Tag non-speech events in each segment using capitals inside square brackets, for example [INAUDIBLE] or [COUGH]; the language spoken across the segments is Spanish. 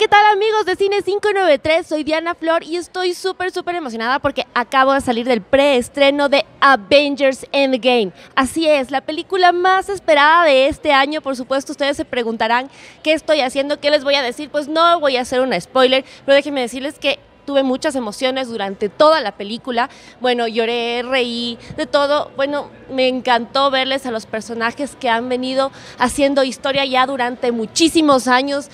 ¿qué tal amigos de Cine 593? Soy Diana Flor y estoy súper, súper emocionada porque acabo de salir del preestreno de Avengers Endgame. Así es, la película más esperada de este año. Por supuesto, ustedes se preguntarán qué estoy haciendo, qué les voy a decir. Pues no voy a hacer un spoiler, pero déjenme decirles que tuve muchas emociones durante toda la película. Bueno, lloré, reí, de todo. Bueno, me encantó verles a los personajes que han venido haciendo historia ya durante muchísimos años.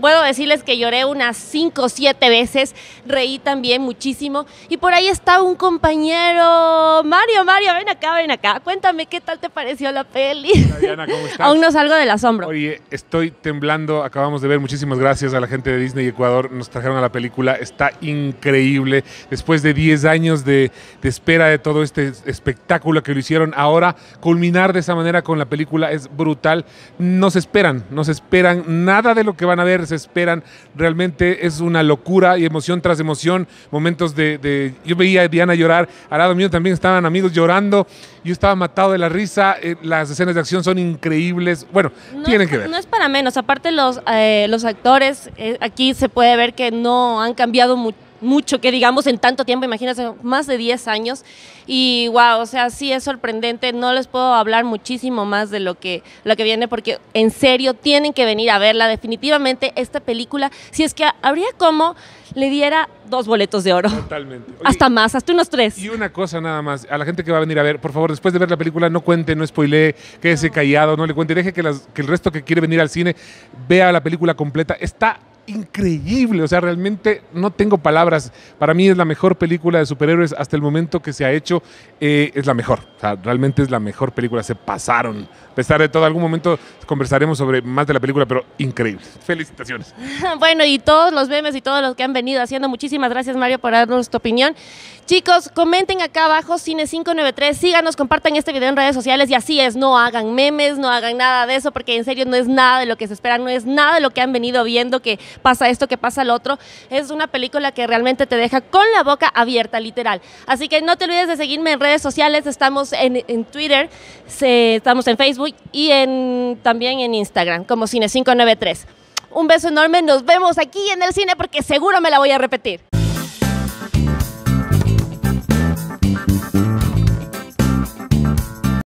Puedo decirles que lloré unas 5 o 7 veces, reí también muchísimo. Y por ahí está un compañero, Mario, Mario, ven acá, ven acá. Cuéntame qué tal te pareció la peli. ¿cómo [LAUGHS] estás? Aún no salgo del asombro. Oye, estoy temblando, acabamos de ver, muchísimas gracias a la gente de Disney Ecuador, nos trajeron a la película, está increíble. Después de 10 años de, espera de todo este espectáculo que lo hicieron, ahora culminar de esa manera con la película es brutal. No esperan, nos esperan nada de lo que van a ver, se esperan. Realmente es una locura y emoción tras emoción. Momentos de, Yo veía a Diana llorar, al lado mío también estaban amigos llorando. Yo estaba matado de la risa. Eh, las escenas de acción son increíbles. Bueno, tienen que ver. No es para menos. Aparte los, eh, los actores, eh, aquí se puede ver que no han cambiado mucho mucho que digamos en tanto tiempo, imagínense, más de 10 años. Y wow, o sea, sí es sorprendente, no les puedo hablar muchísimo más de lo que, lo que viene porque en serio tienen que venir a verla definitivamente esta película, si es que habría como le diera dos boletos de oro. Totalmente. hasta más, hasta unos tres. Y una cosa nada más, a la gente que va a venir a ver, por favor, después de ver la película, no cuente, no spoilee, quédese callado, no le cuente, deje que el resto que quiere venir al cine vea la película completa. Está increíble. O sea, realmente no tengo palabras. Para mí es la mejor película de superhéroes hasta el momento que se ha hecho. Eh, es la mejor. O sea, realmente es la mejor película. Se pasaron. A pesar de todo, algún momento conversaremos sobre más de la película, pero increíble. Felicitaciones. [LAUGHS] bueno, y todos los memes y todos los que han venido haciendo. Muchísimas gracias, Mario, por darnos tu opinión. Chicos, comenten acá abajo Cine 593. Síganos, compartan este video en redes sociales. Y así es, no hagan memes, no hagan nada de eso, porque en serio no es nada de lo que se espera, no es nada de lo que han venido viendo que pasa esto, que pasa lo otro. Es una película que realmente te deja con la boca abierta, literal. Así que no te olvides de seguirme en redes sociales, estamos en, Twitter, estamos en Facebook y en, también en Instagram, como Cine593. Un beso enorme, nos vemos aquí en el cine porque seguro me la voy a repetir.